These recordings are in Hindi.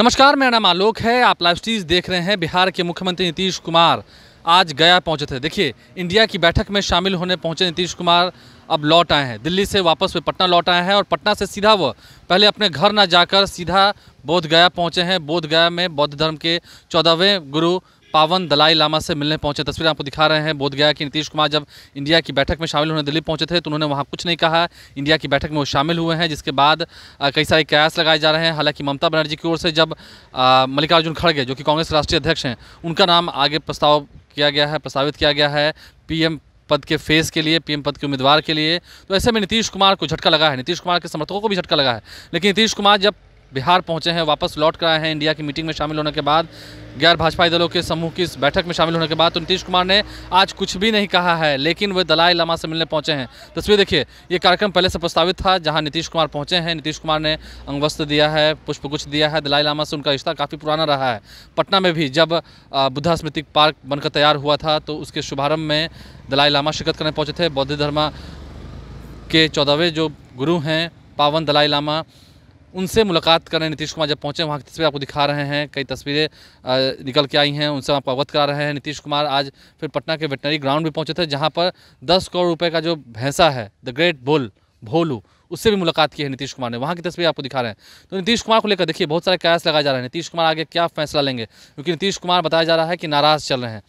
नमस्कार मेरा नाम आलोक है आप लाइव स्टीज देख रहे हैं बिहार के मुख्यमंत्री नीतीश कुमार आज गया पहुंचे थे देखिए इंडिया की बैठक में शामिल होने पहुंचे नीतीश कुमार अब लौट आए हैं दिल्ली से वापस वे पटना लौट आए हैं और पटना से सीधा वह पहले अपने घर ना जाकर सीधा बोधगया पहुंचे हैं बोधगया में बौद्ध धर्म के चौदहवें गुरु पावन दलाई लामा से मिलने पहुंचे तस्वीरें आपको दिखा रहे हैं बोधगया कि नीतीश कुमार जब इंडिया की बैठक में शामिल होने दिल्ली पहुंचे थे तो उन्होंने वहां कुछ नहीं कहा इंडिया की बैठक में वो शामिल हुए हैं जिसके बाद कई सारे कयास लगाए जा रहे हैं हालांकि ममता बनर्जी की ओर से जब मल्लिकार्जुन खड़गे जो कि कांग्रेस राष्ट्रीय अध्यक्ष हैं उनका नाम आगे प्रस्ताव किया गया है प्रस्तावित किया गया है पी पद के फेस के लिए पीएम पद के उम्मीदवार के लिए तो ऐसे में नीतीश कुमार को झटका लगा है नीतीश कुमार के समर्थकों को भी झटका लगा है लेकिन नीतीश कुमार जब बिहार पहुंचे हैं वापस लौट कर आए हैं इंडिया की मीटिंग में शामिल होने के बाद गैर भाजपाई दलों के समूह की इस बैठक में शामिल होने के बाद तो नीतीश कुमार ने आज कुछ भी नहीं कहा है लेकिन वे दलाई लामा से मिलने पहुंचे हैं तस्वीर देखिए ये कार्यक्रम पहले से प्रस्तावित था जहां नीतीश कुमार पहुंचे हैं नीतीश कुमार ने अंगवस्त्र दिया है पुष्पगुच्छ दिया है दलाई लामा से उनका रिश्ता काफ़ी पुराना रहा है पटना में भी जब बुद्धा स्मृति पार्क बनकर तैयार हुआ था तो उसके शुभारम्भ में दलाई लामा शिरकत करने पहुँचे थे बौद्ध धर्मा के चौदहवें जो गुरु हैं पावन दलाई लामा उनसे मुलाकात कर हैं नीतीश कुमार जब पहुंचे वहाँ की तस्वीरें आपको दिखा रहे हैं कई तस्वीरें निकल के आई हैं उनसे आपको अवगत करा रहे हैं नीतीश कुमार आज फिर पटना के वेटनरी ग्राउंड भी पहुंचे थे जहाँ पर दस करोड़ रुपये का जो भैंसा है द ग्रेट बुल भोलू उससे भी मुलाकात की है नीतीश कुमार ने वहाँ की तस्वीर आपको दिखा रहे हैं तो नीतीश कुमार को लेकर देखिए बहुत सारे कयास लगाए जा रहे हैं नीतीश कुमार आगे क्या फैसला लेंगे क्योंकि नीतीश कुमार बताया जा रहा है कि नाराज़ चल रहे हैं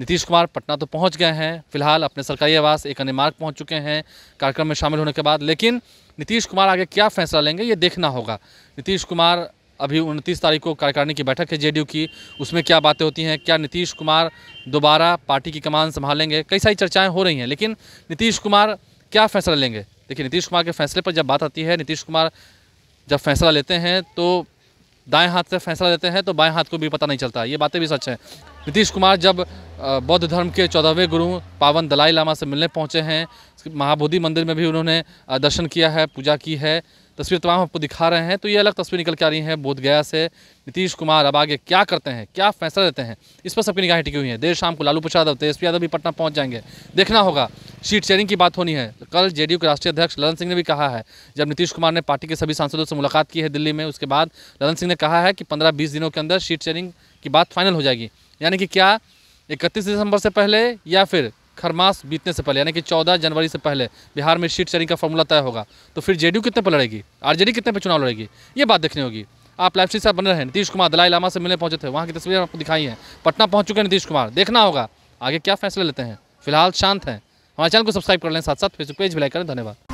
नीतीश कुमार पटना तो पहुंच गए हैं फिलहाल अपने सरकारी आवास एक अन्य मार्ग पहुंच चुके हैं कार्यक्रम में शामिल होने के बाद लेकिन नीतीश कुमार आगे क्या फैसला लेंगे ये देखना होगा नीतीश कुमार अभी उनतीस तारीख को कार्यकारिणी की बैठक है जेडीयू की उसमें क्या बातें होती हैं क्या नीतीश कुमार दोबारा पार्टी की कमान संभालेंगे कई सारी चर्चाएं हो रही हैं लेकिन नीतीश कुमार क्या फैसला लेंगे देखिए नीतीश कुमार के फैसले पर जब बात आती है नीतीश कुमार जब फैसला लेते हैं तो दाएं हाथ से फैसला देते हैं तो बाएं हाथ को भी पता नहीं चलता ये बातें भी सच हैं नीतीश कुमार जब बौद्ध धर्म के चौदहवें गुरु पावन दलाई लामा से मिलने पहुंचे हैं महाबोधि मंदिर में भी उन्होंने दर्शन किया है पूजा की है तस्वीर तमाम आपको दिखा रहे हैं तो ये अलग तस्वीर निकल के आ रही है बोधगया से नीतीश कुमार अब आगे क्या करते हैं क्या फैसला लेते हैं इस पर सबकी निगाहें टिकी हुई हैं देर शाम को लालू प्रसाद यादव तेजस्वी यादव भी पटना पहुंच जाएंगे देखना होगा सीट शेयरिंग की बात होनी है कल जेडीयू के राष्ट्रीय अध्यक्ष ललन सिंह ने भी कहा है जब नीतीश कुमार ने पार्टी के सभी सांसदों से मुलाकात की है दिल्ली में उसके बाद ललन सिंह ने कहा है कि पंद्रह बीस दिनों के अंदर सीट शेयरिंग की बात फाइनल हो जाएगी यानी कि क्या इकतीस दिसंबर से पहले या फिर खरमास बीतने से पहले यानी कि चौदह जनवरी से पहले बिहार में सीट शेयरिंग का फॉर्मूला तय होगा तो फिर जेडीयू कितने पर लड़ेगी आरजेडी कितने पर चुनाव लड़ेगी ये बात देखनी होगी आप लाइव सी साहब बने रहे नीतीश कुमार दलाई लामा से मिलने पहुंचे थे वहाँ की तस्वीरें आपको दिखाई हैं पटना पहुँच चुके हैं नीतीश कुमार देखना होगा आगे क्या फैसले लेते हैं फिलहाल शांत हैं हमारे चैनल को सब्सक्राइब कर लें साथ साथ फेसबुक पेज भी लाइक करें धन्यवाद